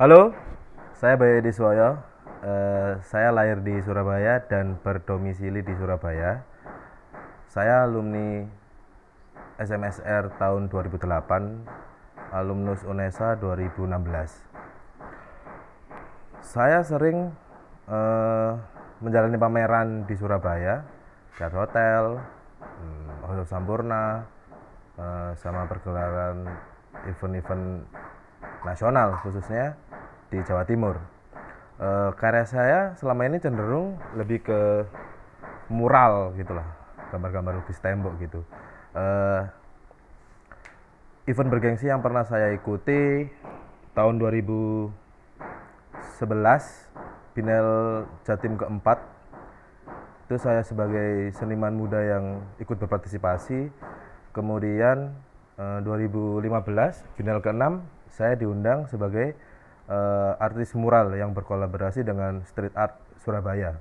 Halo, saya Bayu Deswoyo. Uh, eh, saya lahir di Surabaya dan berdomisili di Surabaya. Saya alumni SMSR tahun 2008, alumnus UNESA 2016. Saya sering uh, menjalani pameran di Surabaya, di hotel, hmm, Hotel Sampurna uh, sama pergelaran event-event nasional khususnya di Jawa Timur. Uh, karya saya selama ini cenderung lebih ke mural gitulah, gambar-gambar lukis tembok gitu. Uh, event bergengsi yang pernah saya ikuti tahun 2011 final Jatim keempat itu saya sebagai seniman muda yang ikut berpartisipasi kemudian uh, eh, 2015 final ke-6 saya diundang sebagai uh, artis mural yang berkolaborasi dengan street art Surabaya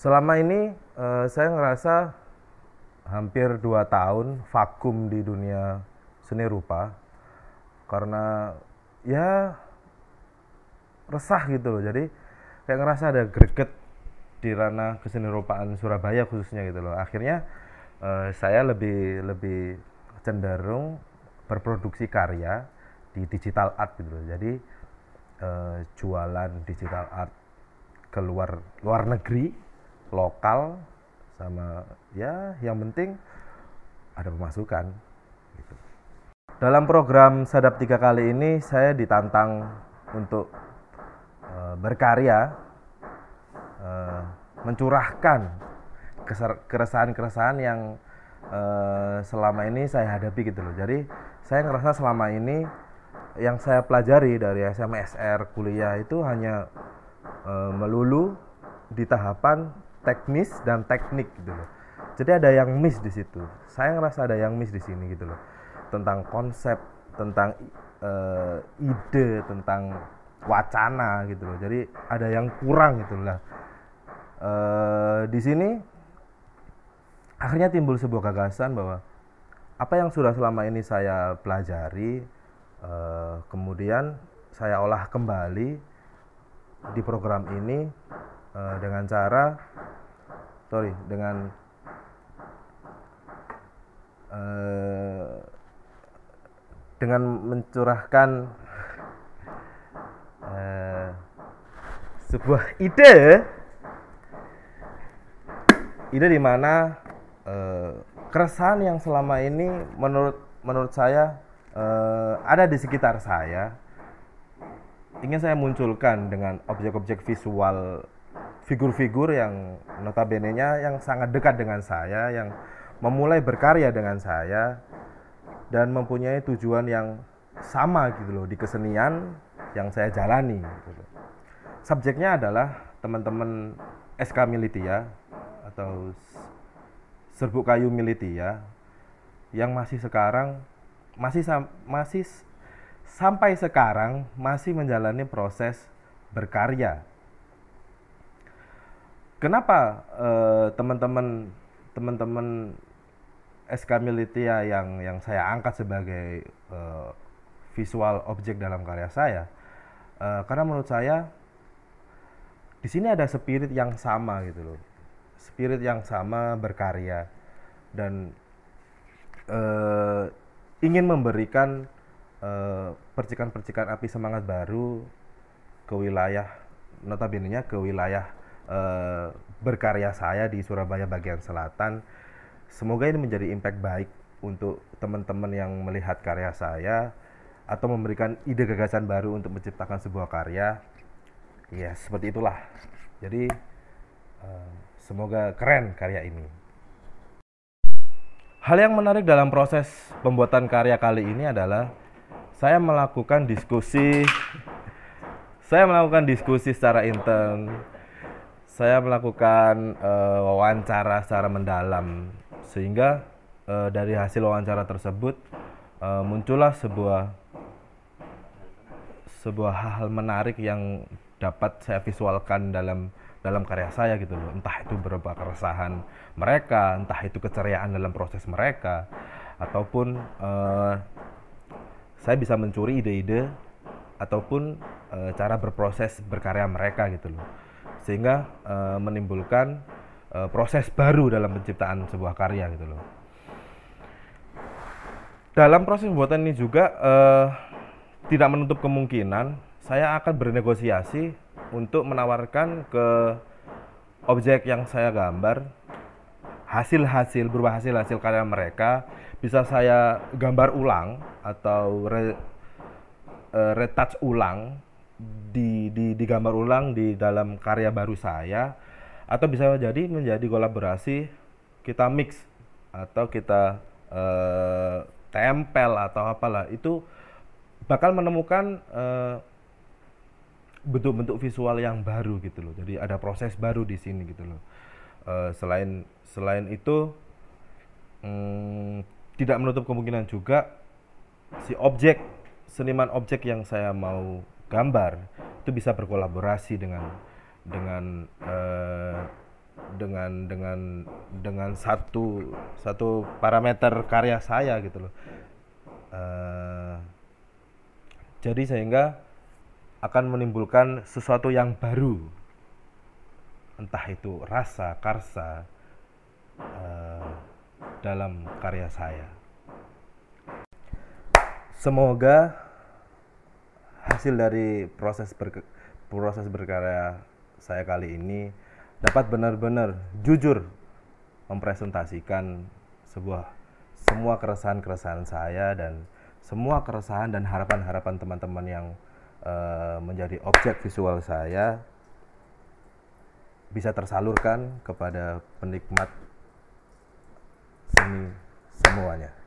selama ini uh, saya ngerasa hampir dua tahun vakum di dunia seni rupa karena ya resah gitu loh jadi kayak ngerasa ada greget di ranah kesenirupaan Surabaya khususnya gitu loh akhirnya uh, saya lebih lebih cenderung berproduksi karya di digital art gitu loh jadi uh, jualan digital art keluar luar negeri lokal sama ya yang penting ada pemasukan gitu dalam program sadap tiga kali ini saya ditantang untuk uh, berkarya uh, mencurahkan keresahan-keresahan yang uh, selama ini saya hadapi gitu loh. Jadi saya ngerasa selama ini yang saya pelajari dari SMSR kuliah itu hanya uh, melulu di tahapan teknis dan teknik gitu loh. Jadi ada yang miss di situ. Saya ngerasa ada yang miss di sini gitu loh. Tentang konsep, tentang uh, ide, tentang wacana gitu loh. Jadi ada yang kurang gitu loh uh, di sini akhirnya timbul sebuah gagasan bahwa apa yang sudah selama ini saya pelajari uh, kemudian saya olah kembali di program ini uh, dengan cara sorry dengan uh, dengan mencurahkan uh, sebuah ide ide di mana uh, keresahan yang selama ini menurut menurut saya uh, ada di sekitar saya ingin saya munculkan dengan objek-objek visual figur-figur yang notabene-nya yang sangat dekat dengan saya yang memulai berkarya dengan saya dan mempunyai tujuan yang sama gitu loh di kesenian yang saya jalani gitu Subjeknya adalah teman-teman SK Militia atau serbuk kayu ya yang masih sekarang masih sam, masih sampai sekarang masih menjalani proses berkarya. Kenapa teman-teman eh, teman-teman SK Militia yang yang saya angkat sebagai eh, visual objek dalam karya saya? Eh, karena menurut saya di sini ada spirit yang sama gitu loh spirit yang sama berkarya dan uh, ingin memberikan eh, percikan-percikan uh, api semangat baru ke wilayah notabene nya ke wilayah uh, berkarya saya di Surabaya bagian selatan. Semoga ini menjadi impact baik untuk teman-teman yang melihat karya saya atau memberikan ide gagasan baru untuk menciptakan sebuah karya. Ya, seperti itulah. Jadi uh, Semoga keren karya ini. Hal yang menarik dalam proses pembuatan karya kali ini adalah saya melakukan diskusi saya melakukan diskusi secara intern saya melakukan uh, wawancara secara mendalam sehingga uh, dari hasil wawancara tersebut uh, muncullah sebuah sebuah hal menarik yang dapat saya visualkan dalam dalam karya saya gitu loh entah itu berupa keresahan mereka entah itu keceriaan dalam proses mereka ataupun uh, saya bisa mencuri ide-ide ataupun uh, cara berproses berkarya mereka gitu loh sehingga uh, menimbulkan uh, proses baru dalam penciptaan sebuah karya gitu loh dalam proses pembuatan ini juga uh, tidak menutup kemungkinan saya akan bernegosiasi untuk menawarkan ke objek yang saya gambar hasil-hasil berupa hasil-hasil karya mereka bisa saya gambar ulang atau re, uh, retouch ulang di, di digambar ulang di dalam karya baru saya atau bisa jadi menjadi kolaborasi kita mix atau kita uh, tempel atau apalah itu bakal menemukan uh, bentuk-bentuk visual yang baru gitu loh. Jadi ada proses baru di sini gitu loh. Uh, selain selain itu um, tidak menutup kemungkinan juga si objek seniman objek yang saya mau gambar itu bisa berkolaborasi dengan dengan uh, dengan dengan dengan satu satu parameter karya saya gitu loh. Uh, jadi sehingga akan menimbulkan sesuatu yang baru entah itu rasa karsa uh, dalam karya saya semoga hasil dari proses ber, proses berkarya saya kali ini dapat benar-benar jujur mempresentasikan sebuah semua keresahan-keresahan saya dan semua keresahan dan harapan-harapan teman-teman yang Eh, menjadi objek visual saya bisa tersalurkan kepada penikmat seni semuanya.